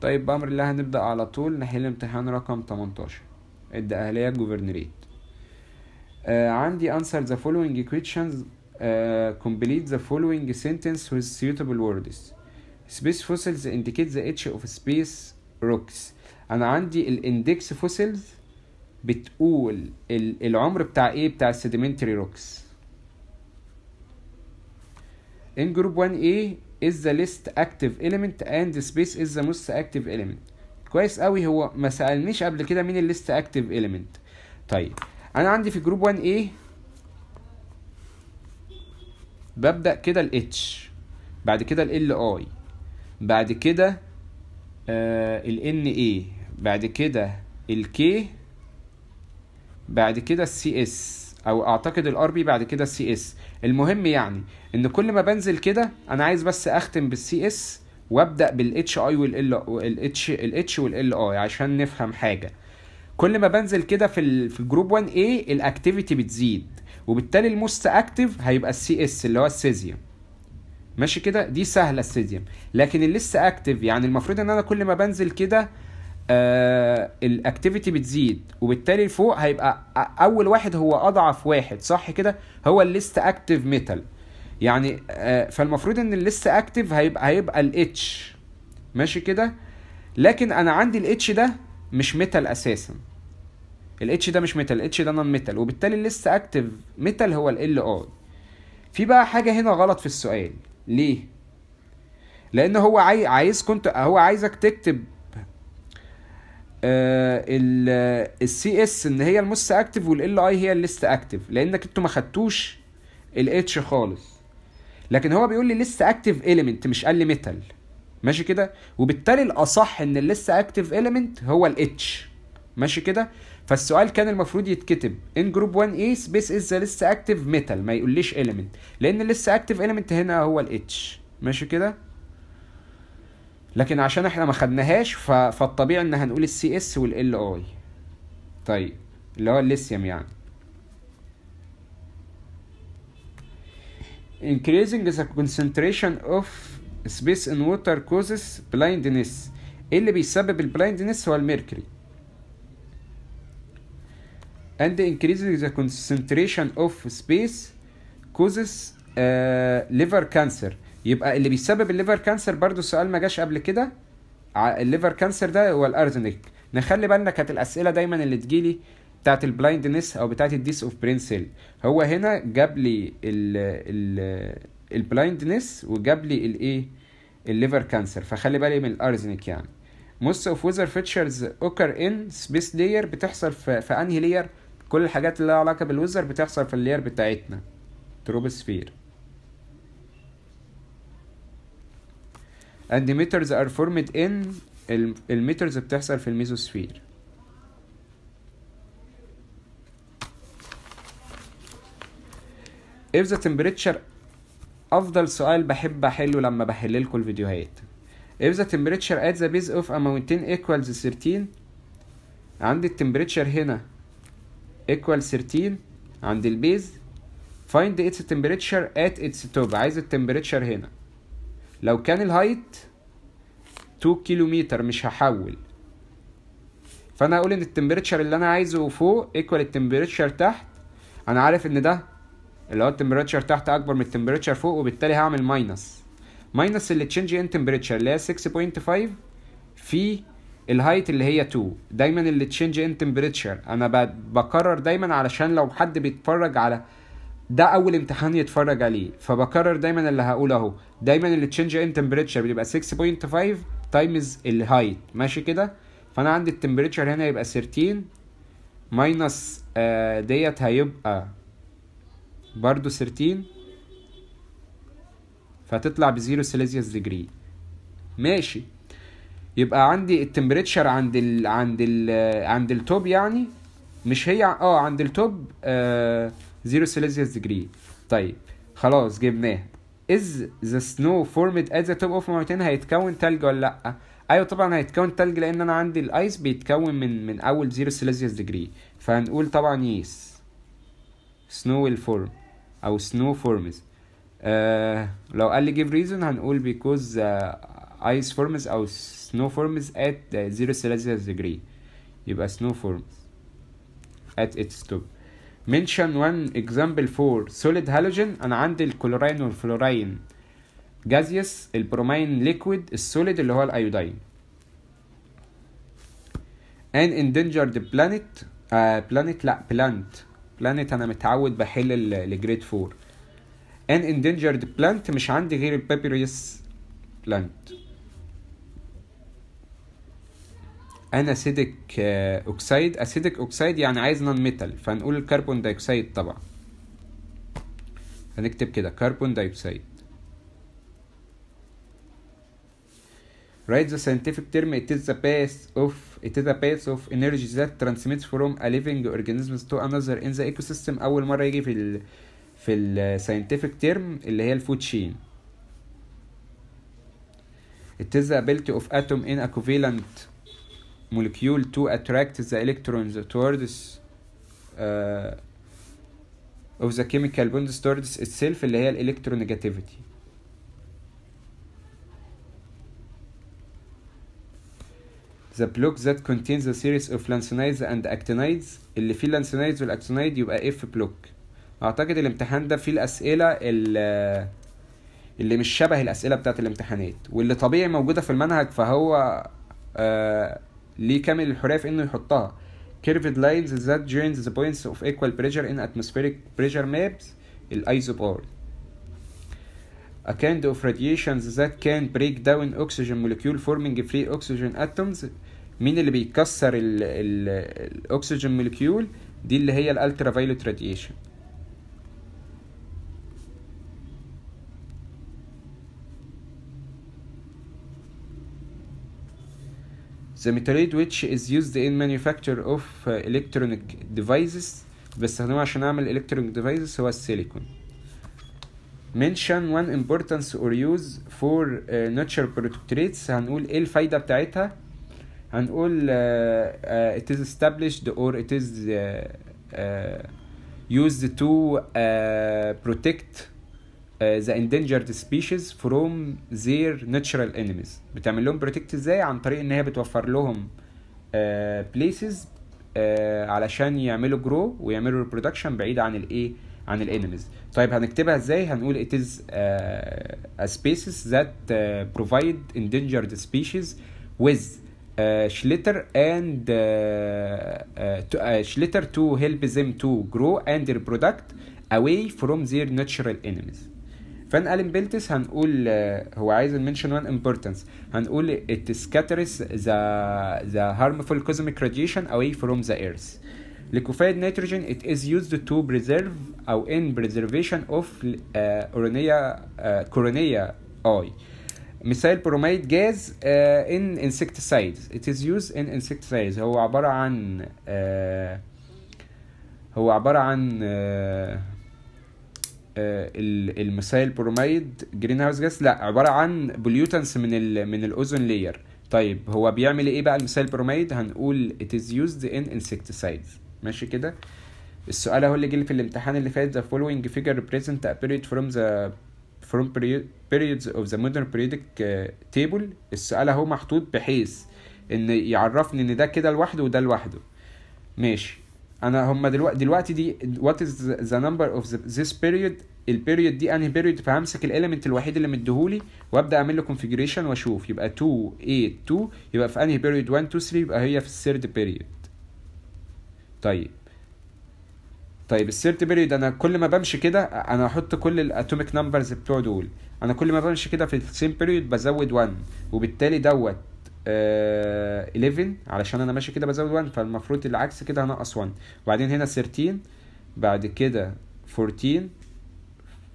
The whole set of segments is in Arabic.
طيب بأمر الله هنبدأ على طول نحل امتحان رقم 18 الدقهلية الجوفرنريت آه عندي answer the following questions uh, complete the following sentence with suitable words space fossils indicate the age of space rocks انا عندي الاندكس فوسيلز بتقول العمر بتاع ايه بتاع sedimentary روكس in group 1 a is the least active element and space is the most active element كويس قوي هو ما سالنيش قبل كده مين الليست اكتيف ايليمنت طيب انا عندي في جروب 1 a ببدا كده الاتش بعد كده ال اي آه، بعد كده ال ان اي بعد كده الكي بعد كده السي اس او اعتقد الار بي بعد كده السي اس المهم يعني ان كل ما بنزل كده انا عايز بس اختم بالسي اس وابدا بالاتش اي والال الاتش والال اي عشان نفهم حاجه كل ما بنزل كده في في جروب 1 a الاكتيفيتي بتزيد وبالتالي الموست اكتيف هيبقى السي اس اللي هو السيزيوم ماشي كده دي سهله السيزيوم لكن اللي لسه اكتيف يعني المفروض ان انا كل ما بنزل كده آه الاكتيفيتي بتزيد وبالتالي فوق هيبقى اول واحد هو اضعف واحد صح كده هو الليست اكتيف ميتال يعني آه فالمفروض ان الليست اكتيف هيبقى هيبقى الاتش ماشي كده لكن انا عندي الاتش ده مش ميتال اساسا الاتش ده مش ميتال الاتش ده نون ميتال وبالتالي الليست اكتيف ميتال هو ال اي في بقى حاجه هنا غلط في السؤال ليه لان هو عايز كنت هو عايزك تكتب آه، السي اس ان هي الموست اكتف والال اي هي الليست اكتف لانك انتوا ما خدتوش الاتش خالص لكن هو بيقول لي لست اكتف ايليمنت مش قال لي ميتال ماشي كده وبالتالي الاصح ان الليست اكتف ايليمنت هو الاتش ماشي كده فالسؤال كان المفروض يتكتب ان جروب 1 اي سبيس از ذا لست اكتف ميتال ما يقوليش ايليمنت لان الليست اكتف ايليمنت هنا هو الاتش ماشي كده لكن عشان احنا ما خدناهاش فالطبيعي ان هنقول السي اس والال اي طيب اللي هو الليثيوم يعني increasing the concentration of space in water causes blindness ايه اللي بيسبب البلايندنس هو الميركوري and increasing the concentration of space causes uh, liver cancer يبقى اللي بيسبب الليفر كانسر برضو السؤال ما جاش قبل كده الليفر كانسر ده هو الارزنيك نخلي بالنا كانت الاسئله دايما اللي تجيلي بتاعت البلايندنس او بتاعت الديس اوف برين سيل هو هنا جاب لي البلايندنس وجاب لي الايه الليفر كانسر فخلي بالي من الارزنيك يعني موست اوف ويزر فيتشرز اوكر ان سبيس لير بتحصل في, في انهي لير كل الحاجات اللي لها علاقه بالويزر بتحصل في اللير بتاعتنا تروبوسفير and meters are formed in الميترز بتحصل في الميزوسفير if the temperature افضل سؤال بحب احله لما بحل لكم الفيديوهات if the temperature at the base of a mountain equals 13 عندي التمبريتشر هنا equal 13 عند البيز find its temperature at its top عايز التمبريتشر هنا لو كان الهايت 2 كيلو متر مش هحول فانا هقول ان التمبريتشر اللي انا عايزه فوق ايكوال التمبريتشر تحت انا عارف ان ده اللي هو التمبريتشر تحت اكبر من التمبريتشر فوق وبالتالي هعمل ماينس ماينس اللي تشينج ان تمبريتشر اللي هي 6.5 في الهايت اللي هي 2 دايما اللي تشينج ان تمبريتشر انا بكرر دايما علشان لو حد بيتفرج على ده اول امتحان يتفرج عليه فبكرر دايما اللي هقوله اهو دايما التشنج ان تمبريتشر بيبقى 6.5 تايمز الهايت ماشي كده فانا عندي التمبريتشر هنا يبقى 13 ماينس آه، ديت هيبقى برضو 13 فتطلع بزيرو سيليزيوس ديجري ماشي يبقى عندي التمبريتشر عند ال عند ال عند التوب يعني مش هي اه عند التوب آه 0 سيلسيوس ديجري طيب خلاص جبناه از ذا سنو فورمد ات ذا توب اوف ماونتين هيتكون تلج ولا لا ايوه طبعا هيتكون تلج لان انا عندي الايس بيتكون من من اول 0 سيلسيوس ديجري فهنقول طبعا يس سنو الفورم او سنو فورمز Uh, لو قال لي give reason هنقول because uh, ice forms او snow forms at uh, zero Celsius degree يبقى snow forms at its top منشن 1 اكزامبل 4 سوليد هالوجين انا عندي الكلورين والفلورين جازيس البرومين ليكويد السوليد اللي هو الايودين ان اندنجرد بلانيت بلانيت لا بلانت بلانيت انا متعود بحل الجريد 4 ان اندنجرد بلانت مش عندي غير البابيريس بلانت اناسيدك اوكسيد اسيدك اوكسيد يعني عايز نون ميتال فنقول الكربون دايوكسيد طبعا هنكتب كده كربون دايوكسيد Write the scientific term it is the path of it is the path of energy that transmits from a living organism to another in the ecosystem أول مرة يجي في ال في ال scientific term اللي هي الفود شين It is the ability of atom in a covalent molecule to attract the electrons towards uh, of the chemical bond towards itself اللي هي الالكترونيجاتيفيتي The block that contains a series of lanthanides and actinides اللي فيه lanthanides والاكتينايد يبقى F block اعتقد الامتحان ده فيه الاسئله اللي, اللي مش شبه الاسئله بتاعت الامتحانات واللي طبيعي موجوده في المنهج فهو آه ليه كامل الحريه في انه يحطها curved lines that joins the points of equal pressure in atmospheric pressure maps isobar A kind of radiation that can break down oxygen molecule forming free oxygen atoms مين اللي بيكسر الاكسجين مولكيول دي اللي هي الالترا فايولت radiation The material which is used in manufacture of uh, electronic devices بستخدمه عشان اعمل electronic devices هو السيليكون mention one importance or use for uh, nature portraits هنقول ايه الفايدة بتاعتها هنقول uh, uh, it is established or it is uh, uh, used to uh, protect the endangered species from their natural enemies بتعمل لهم بروتكت ازاي عن طريق ان هي بتوفر لهم بليسز uh, علشان يعملوا جرو ويعملوا reproduction بعيد عن الايه عن الانيميز طيب هنكتبها ازاي هنقول it is uh, a species that uh, provide endangered species with uh, shelter and uh, uh, uh, shelter to help them to grow and reproduct away from their natural enemies فان بيلتس هنقول هو عايز المنشن 1 امبورتنس هنقول it scatters the the harmful cosmic radiation away from the earth liquefied nitrogen it is used to preserve او in preservation of اورونيا كورونيا اي مثال بروميد جاز ان انسكتسايدز it is used in insecticides هو عبارة عن uh, هو عبارة عن uh, المثال بروميد جرين هاوس جاس لا عباره عن بوليوتنس من الـ من الاوزون لاير طيب هو بيعمل ايه بقى المثال بروميد هنقول it is used in insecticides ماشي كده السؤال اهو اللي جه في الامتحان اللي فات the following figure represent a period from the from period periods of the modern periodic آه، table السؤال اهو محطوط بحيث ان يعرفني ان ده كده لوحده وده لوحده ماشي انا هما دلوقتي دلوقتي دي what is the number of the, this period البيريود دي انهي بيريود فهمسك الاليمنت الوحيد اللي مديهولي وابدا اعمل له كونفيجريشن واشوف يبقى 2 8 2 يبقى في انهي بيريود 1 2 3 يبقى هي في الثيرد بيريود طيب طيب الثيرد بيريود انا كل ما بمشي كده انا هحط كل الاتوميك نمبرز بتوع دول انا كل ما بمشي كده في السيم بيريود بزود 1 وبالتالي دوت 11 آه، علشان انا ماشي كده بزود 1 فالمفروض العكس كده هنقص 1 وبعدين هنا 13 بعد كده 14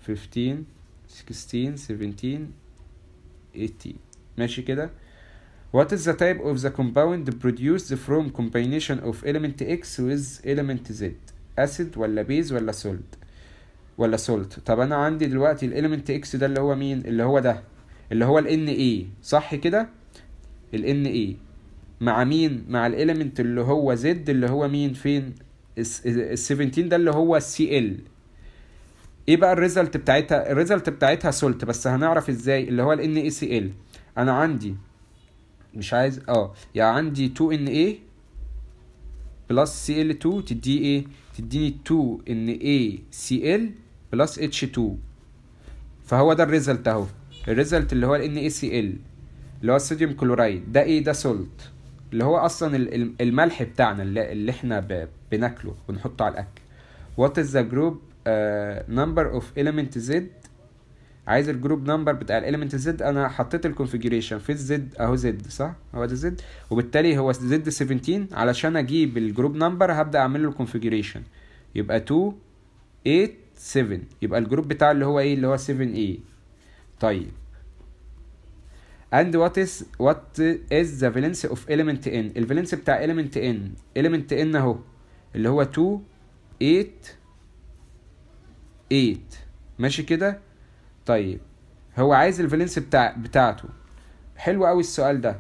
15 16 17 18 ماشي كده What is the type of the compound produced from combination of element X with element Z acid ولا base ولا salt ولا salt طب انا عندي دلوقتي element X ده اللي هو مين اللي هو ده اللي هو ال NA صح كده ال NA مع مين مع الاليمنت اللي هو Z اللي هو مين فين ال 17 ده اللي هو السي ال ايه بقى الريزلت بتاعتها الريزلت بتاعتها سولت بس هنعرف ازاي اللي هو ال ان اي سي ال انا عندي مش عايز اه يعني عندي 2 ان اي بلس سي ال 2 تدي ايه تديني 2 ان اي سي ال بلس اتش 2 فهو ده الريزلت اهو الريزلت اللي هو ال ان اي سي ال اللي هو الصوديوم كلورايد ده ايه ده سولت اللي هو اصلا الملح بتاعنا اللي, احنا بناكله ونحطه على الاكل وات از ذا جروب نمبر آه، اوف element زد عايز الجروب نمبر بتاع الاليمنت زد انا حطيت الكونفيجريشن في الزد اهو زد صح هو ده زد وبالتالي هو زد 17 علشان اجيب الجروب نمبر هبدا اعمل له الكونفيجريشن يبقى 2 8 7 يبقى الجروب بتاع اللي هو ايه اللي هو 7 a طيب and what is what is the valence of element n الفالنس بتاع element n element n اهو اللي هو 2 8 8 ماشي كده طيب هو عايز الفالنس بتاع بتاعته حلو قوي السؤال ده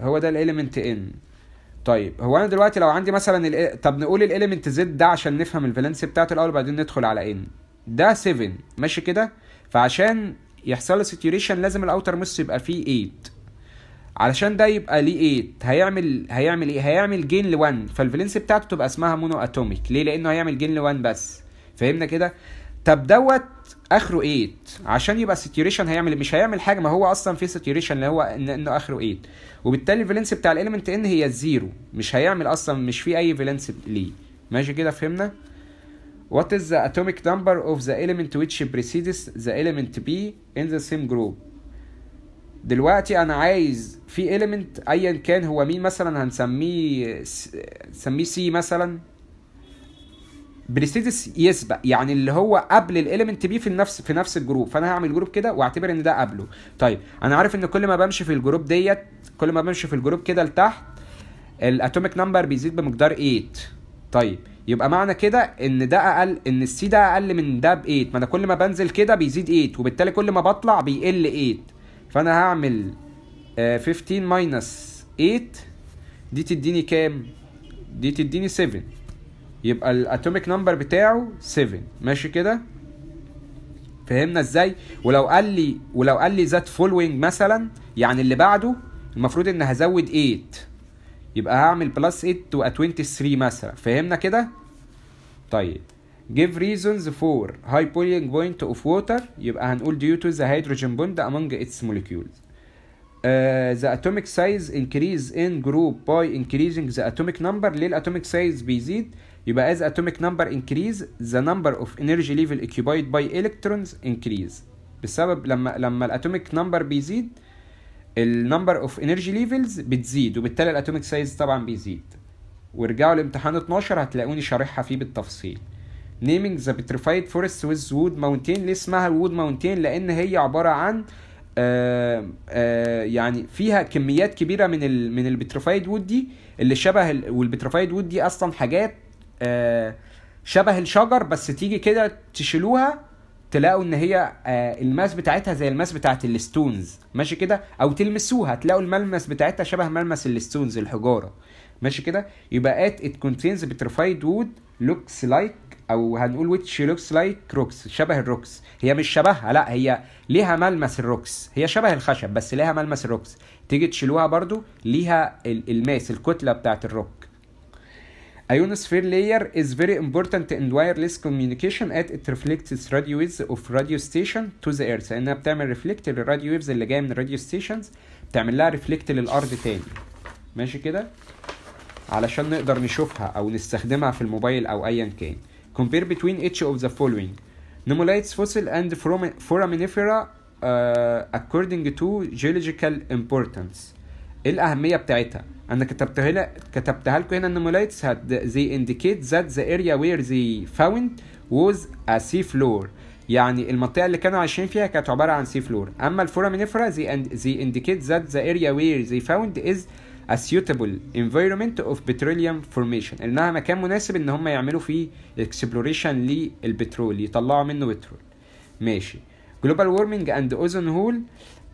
هو ده الاليمنت ان طيب هو انا دلوقتي لو عندي مثلا الـ طب نقول الاليمنت زد ده عشان نفهم الفالنس بتاعته الاول وبعدين ندخل على ان ده 7 ماشي كده فعشان يحصل له ساتوريشن لازم الاوتر موست يبقى فيه 8 علشان ده يبقى ليه 8 هيعمل هيعمل ايه هيعمل جين ل1 فالفالنس بتاعته تبقى اسمها مونو اتوميك ليه لانه هيعمل جين ل1 بس فهمنا كده طب دوت اخره 8 إيه؟ عشان يبقى ساتيوريشن هيعمل مش هيعمل حاجه ما هو اصلا في ساتيوريشن اللي هو إن انه اخره 8 إيه؟ وبالتالي الفالنس بتاع الاليمنت ان هي الزيرو مش هيعمل اصلا مش في اي فالنس ليه ماشي كده فهمنا What is the atomic number of the element which precedes the element B in the same group دلوقتي انا عايز في element ايا كان هو مين مثلا هنسميه سميه C مثلا بالستيتس يسبق يعني اللي هو قبل الاليمنت بي في نفس في نفس الجروب فانا هعمل جروب كده واعتبر ان ده قبله طيب انا عارف ان كل ما بمشي في الجروب ديت كل ما بمشي في الجروب كده لتحت الاتوميك نمبر بيزيد بمقدار 8 طيب يبقى معنى كده ان ده اقل ان السي ده اقل من ده ب 8 ما انا كل ما بنزل كده بيزيد 8 وبالتالي كل ما بطلع بيقل 8 فانا هعمل 15 ماينس 8 دي تديني كام دي تديني 7 يبقى الاتوميك نمبر بتاعه 7 ماشي كده فهمنا ازاي ولو قال لي ولو قال لي ذات فولوينج مثلا يعني اللي بعده المفروض ان هزود 8 يبقى هعمل بلس 8 تبقى 23 مثلا فهمنا كده طيب give reasons for high boiling point of water يبقى هنقول due to the hydrogen bond among its molecules uh, the atomic size increase in group by increasing the atomic number ليه الاتوميك سايز بيزيد يبقى as atomic number increase the number of energy level occupied by electrons increase بسبب لما لما الاتوميك نمبر بيزيد النمبر اوف انرجي ليفلز بتزيد وبالتالي الاتوميك سايز طبعا بيزيد وارجعوا لامتحان 12 هتلاقوني شارحها فيه بالتفصيل naming the petrified forest with wood mountain ليه اسمها wood mountain لان هي عباره عن آآ آه، آآ آه، يعني فيها كميات كبيره من من البتروفايد وود دي اللي شبه والبتروفايد وود دي اصلا حاجات آه، شبه الشجر بس تيجي كده تشيلوها تلاقوا ان هي آه، الماس بتاعتها زي الماس بتاعت الستونز ماشي كده او تلمسوها تلاقوا الملمس بتاعتها شبه ملمس الستونز الحجاره ماشي كده يبقى ات ات كونتينز بترفايد وود لوكس لايك او هنقول ويتش لوكس لايك روكس شبه الروكس هي مش شبهها لا هي ليها ملمس الروكس هي شبه الخشب بس ليها ملمس الروكس تيجي تشيلوها برضو ليها الماس الكتله بتاعت الروك Ionosphere layer is very important in wireless communication as it reflects radio waves of radio station to the earth لانها بتعمل ريفلكت للراديو ويفز اللي جايه من الراديو ستيشنز بتعمل لها ريفلكت للارض تاني ماشي كده علشان نقدر نشوفها او نستخدمها في الموبايل او ايا كان compare between each of the following Nummulites fossil and foraminifera uh, according to geological importance الأهمية بتاعتها انا كتبتها كتبتها لكم هنا ان مولايتس زي انديكيت ذات ذا اريا وير ذا فاوند ووز ا سي فلور يعني المنطقه اللي كانوا عايشين فيها كانت عباره عن سي فلور اما الفورامينيفرا زي ذا انديكيت ذات ذا اريا وير ذا فاوند از ا suitable environment اوف بتروليوم فورميشن انها مكان مناسب ان هم يعملوا فيه اكسبلوريشن للبترول يطلعوا منه بترول ماشي جلوبال warming اند ozone هول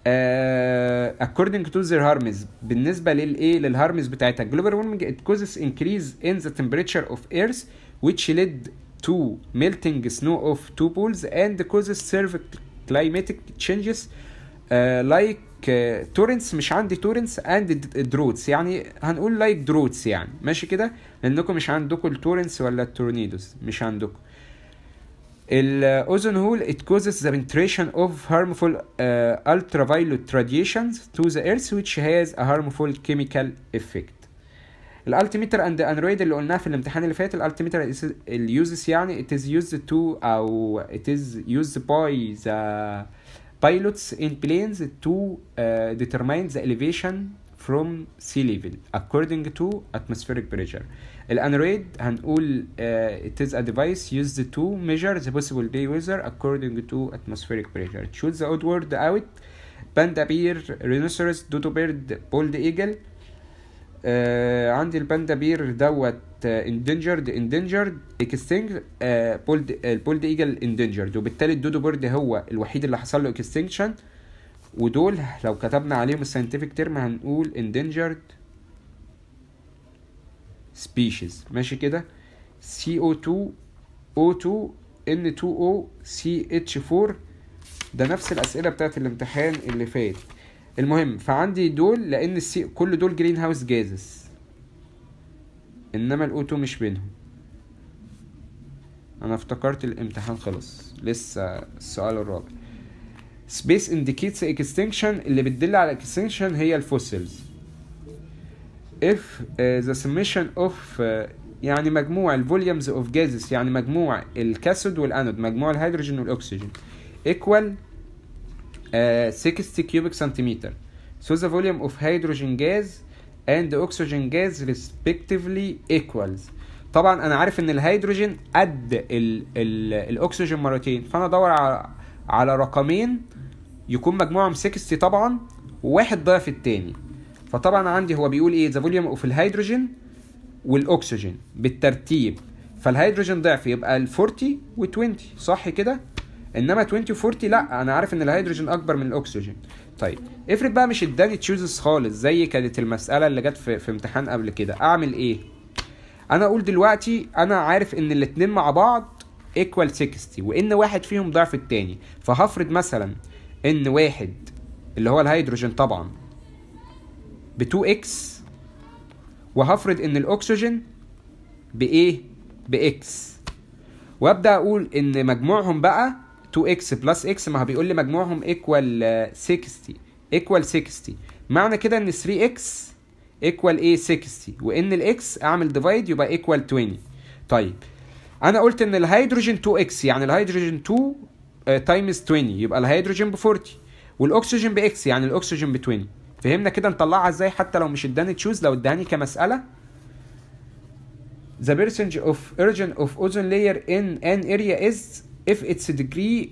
Uh, according to their harms بالنسبة للايه للهارمز بتاعتها global warming it causes increase in the temperature of earth which led to melting snow of two poles and causes severe climatic changes uh, like تورنتس uh, مش عندي torrents and uh, droughts. يعني هنقول like droughts يعني ماشي كده لانكم مش عندكم التورنتس ولا التورنيدوز مش عندكم الأوزون هول it causes the penetration of harmful uh, ultraviolet radiations to the earth which has a harmful chemical effect الالتيميتر اند انرويد اللي قلناها في الامتحان اللي فات الالتيميتر اليوزس يعني it is used to او it is used by the pilots in planes to uh, determine the elevation from sea level according to atmospheric pressure الانرويد هنقول آه، it is a device used to measure the possible day weather according to atmospheric pressure it the outward out باندا بير رينوسورس دوتو بيرد بولد ايجل آه عندي الباندا بير دوت اندنجرد اندنجرد اكستنج بولد البولد ايجل اندنجرد وبالتالي الدودو بيرد هو الوحيد اللي حصل له اكستنكشن ودول لو كتبنا عليهم الساينتفك تيرم هنقول اندنجرد سبيشيز ماشي كده CO2 O2 N2O CH4 ده نفس الأسئلة بتاعت الامتحان اللي فات المهم فعندي دول لأن السي كل دول جرين هاوس جازز إنما الأوتو مش بينهم أنا افتكرت الامتحان خلص لسه السؤال الرابع سبيس indicates extinction اللي بتدل على extinction هي الفوسيلز if uh, the summation of uh, يعني مجموع الفوليومز اوف gases يعني مجموع الكاسود والانود مجموع الهيدروجين والاكسجين equal uh, 60 cubic centimeter so the volume of hydrogen gas and oxygen gas respectively equals طبعا انا عارف ان الهيدروجين قد ال ال الاكسجين مرتين فانا ادور على على رقمين يكون مجموعهم 60 طبعا وواحد ضعف التاني فطبعا عندي هو بيقول ايه ذا فوليوم اوف الهيدروجين والاكسجين بالترتيب فالهيدروجين ضعف يبقى ال 40 و 20 صح كده انما 20 و 40 لا انا عارف ان الهيدروجين اكبر من الاكسجين طيب افرض بقى مش اداني تشوزز خالص زي كانت المساله اللي جت في, في امتحان قبل كده اعمل ايه انا اقول دلوقتي انا عارف ان الاثنين مع بعض ايكوال 60 وان واحد فيهم ضعف الثاني فهفرض مثلا ان واحد اللي هو الهيدروجين طبعا ب 2x وهفرض ان الاكسجين بايه باكس وابدا اقول ان مجموعهم بقى 2x بلس x ما هو بيقول لي مجموعهم ايكوال 60 ايكوال 60 معنى كده ان 3x ايكوال ايه 60 وان الاكس اعمل ديفايد يبقى ايكوال 20 طيب انا قلت ان الهيدروجين 2x يعني الهيدروجين 2 تايمز 20 يبقى الهيدروجين ب 40 والاكسجين باكس يعني الاكسجين ب 20 فهمنا كده نطلعها ازاي حتى لو مش اداني تشوز لو اداني كمساله the percentage of origin of ozone layer in an area is if its degree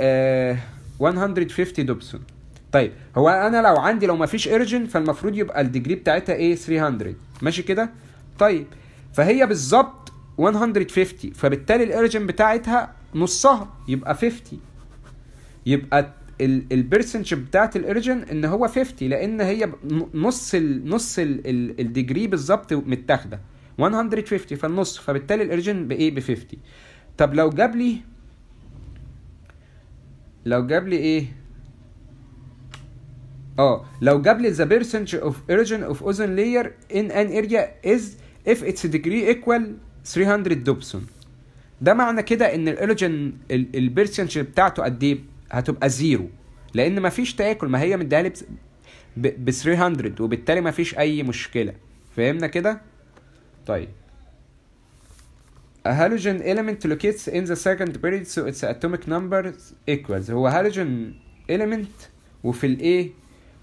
uh, 150 دوبسون طيب هو انا لو عندي لو مفيش ايرجن فالمفروض يبقى الديجري بتاعتها ايه 300 ماشي كده طيب فهي بالظبط 150 فبالتالي الايرجن بتاعتها نصها يبقى 50 يبقى البرسنتج بتاعت الارجن ان هو 50 لان هي نص الـ نص الديجري بالظبط متاخده 150 فالنص فبالتالي الارجن بايه ب 50 طب لو جاب لي لو جاب لي ايه اه لو جاب لي ذا بيرسنتج اوف origin اوف اوزون لاير ان ان اريا از اف اتس ديجري ايكوال 300 دوبسون ده معنى كده ان الاوريجن البرسنتج بتاعته قد ايه هتبقى زيرو لان مفيش تاكل ما هي مديها لي ب 300 وبالتالي مفيش اي مشكله فهمنا كده طيب A halogen element locates in the second period so its atomic number equals هو halogen element وفي الايه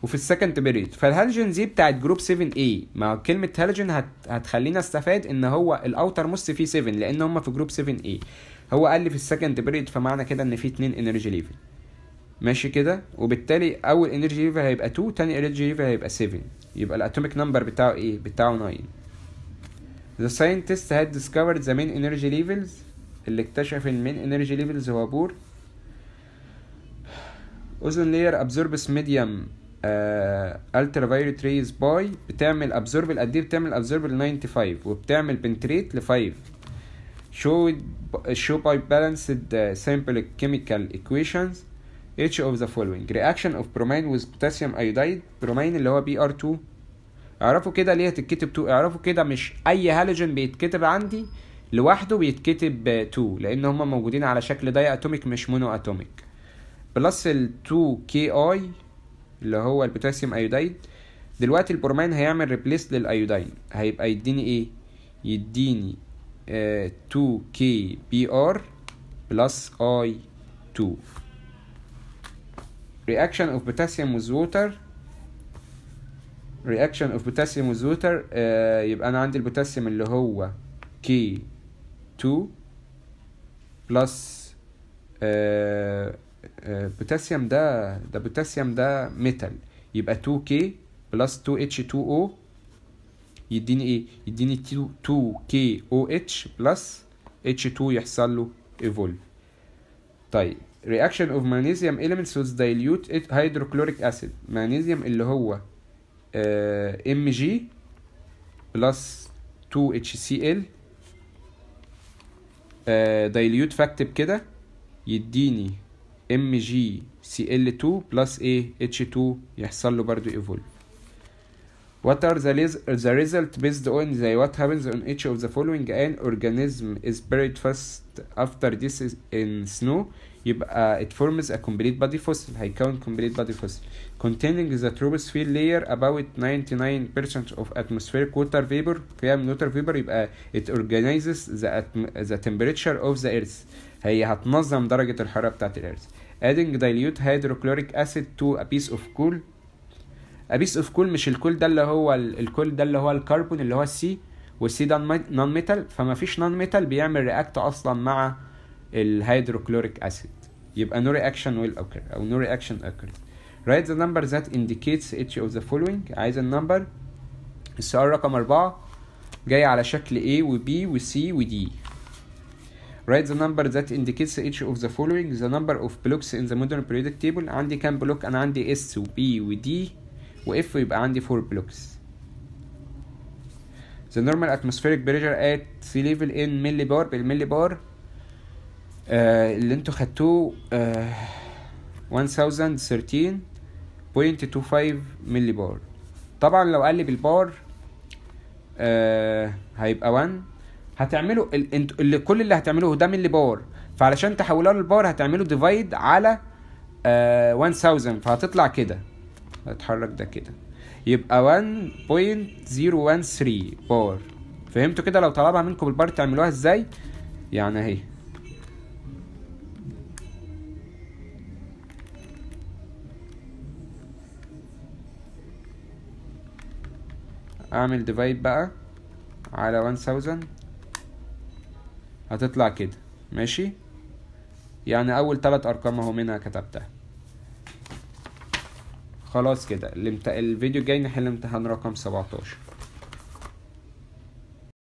وفي السكند بيريد فالهالوجين دي بتاعت جروب 7 a مع كلمه halogen هت... هتخلينا استفاد ان هو الاوتر موست فيه 7 لان هم في جروب 7 a هو قال لي في السكند بيريد فمعنى كده ان فيه 2 انرجي ليفل ماشي كده وبالتالي اول انرجي ليفل هيبقى 2 تاني انرجي ليفل هيبقى 7 يبقى الاتوميك نمبر بتاعه ايه بتاعه 9 The scientist had discovered the main energy levels اللي اكتشف المين energy levels هو بور أوزون لير absorbs medium آه، ultraviolet rays باي بتعمل absorb قد ايه بتعمل absorb ل 95 وبتعمل بنتريت ل 5 show show by balanced آه، simple chemical equations each of the following reaction of bromine with potassium iodide bromine اللي هو br 2 اعرفوا كده ليه هتتكتب 2 اعرفوا كده مش اي هالوجين بيتكتب عندي لوحده بيتكتب 2 لان هما موجودين على شكل داي اتوميك مش مونو اتوميك بلس ال 2 كي اي اللي هو البوتاسيوم ايودايد دلوقتي البرومين هيعمل ريبليس للايودين هيبقى يديني ايه يديني 2 كي بي ار بلس اي 2 reaction of potassium with water reaction of potassium with water uh, يبقى انا عندي البوتاسيوم اللي هو k 2 plus بوتاسيوم uh, uh, ده ده بوتاسيوم ده ميتال يبقى 2 2K plus 2 h 2 o يديني ايه يديني 2 koh plus h 2 يحصل له ايفولف طيب reaction of magnesium elements with dilute hydrochloric acid magnesium اللي هو uh, Mg plus 2 HCl uh, dilute فاكتب كده يديني mgcl 2 plus A h 2 يحصل له برضو evolve What are the, the result based on the what happens on each of the following an organism is buried first after this is in snow يبقى uh, it forms a complete body fossil هيكون complete body fossil containing the troposphere layer about 99% of atmospheric water vapor قيام water vapor يبقى uh, it organizes the, the temperature of the earth هي هتنظم درجة الحرارة بتاعة الارض adding dilute hydrochloric acid to a piece of coal ابيس اوف كول مش الكول ده اللي هو الكول ده اللي هو الكربون اللي هو السي والسي ده نون ميتال فما فيش نون ميتال بيعمل رياكت اصلا مع الهيدروكلوريك اسيد يبقى نو رياكشن ويل اوكر او نو رياكشن اوكر write the number that indicates each of the following عايز النمبر السؤال رقم أربعة جاي على شكل A و B و C و D write the number that indicates each of the following the number of blocks in the modern periodic table عندي كام بلوك أنا عندي S و B و D واف يبقى عندي 4 بلوكس the normal atmospheric pressure at sea level in millibar بالملي بار uh, اللي انتوا خدتوه 1013.25 ملي بار طبعا لو قلب البار آه هيبقى 1 هتعملوا ال... انت... اللي كل اللي هتعملوه ده ملي بار فعلشان تحولها للبار هتعملوا ديفايد على آه uh, 1000 فهتطلع كده اتحرك ده كده يبقى 1.013 بار فهمتوا كده لو طلبها منكم البار تعملوها ازاي يعني اهي اعمل ديفايد بقى على 1000 هتطلع كده ماشي يعني اول ثلاث ارقام اهو منها كتبتها خلاص كده الفيديو الجاي نحل امتحان رقم 17